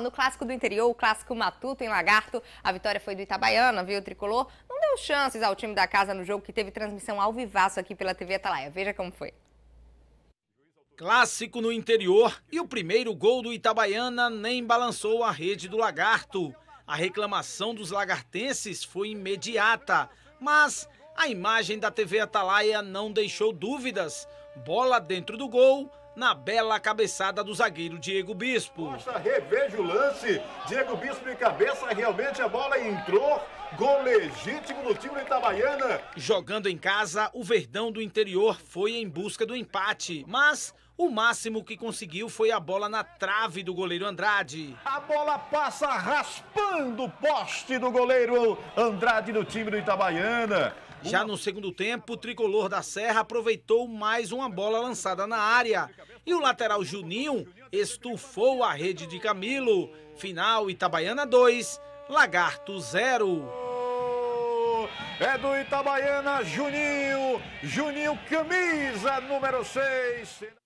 No clássico do interior, o clássico matuto em Lagarto, a vitória foi do Itabaiana, viu? O tricolor não deu chances ao time da casa no jogo que teve transmissão ao vivaço aqui pela TV Atalaia. Veja como foi. Clássico no interior e o primeiro gol do Itabaiana nem balançou a rede do Lagarto. A reclamação dos lagartenses foi imediata, mas a imagem da TV Atalaia não deixou dúvidas. Bola dentro do gol, na bela cabeçada do zagueiro Diego Bispo. Nossa, reveja o lance. Diego Bispo de cabeça, realmente a bola entrou. Gol legítimo do time do Itabaiana. Jogando em casa, o Verdão do interior foi em busca do empate, mas o máximo que conseguiu foi a bola na trave do goleiro Andrade. A bola passa raspando o poste do goleiro Andrade do time do Itabaiana. Já no segundo tempo, o tricolor da Serra aproveitou mais uma bola lançada na área e o lateral Juninho estufou a rede de Camilo. Final Itabaiana 2, Lagarto 0 é do Itabaiana, Juninho, Juninho, camisa número 6.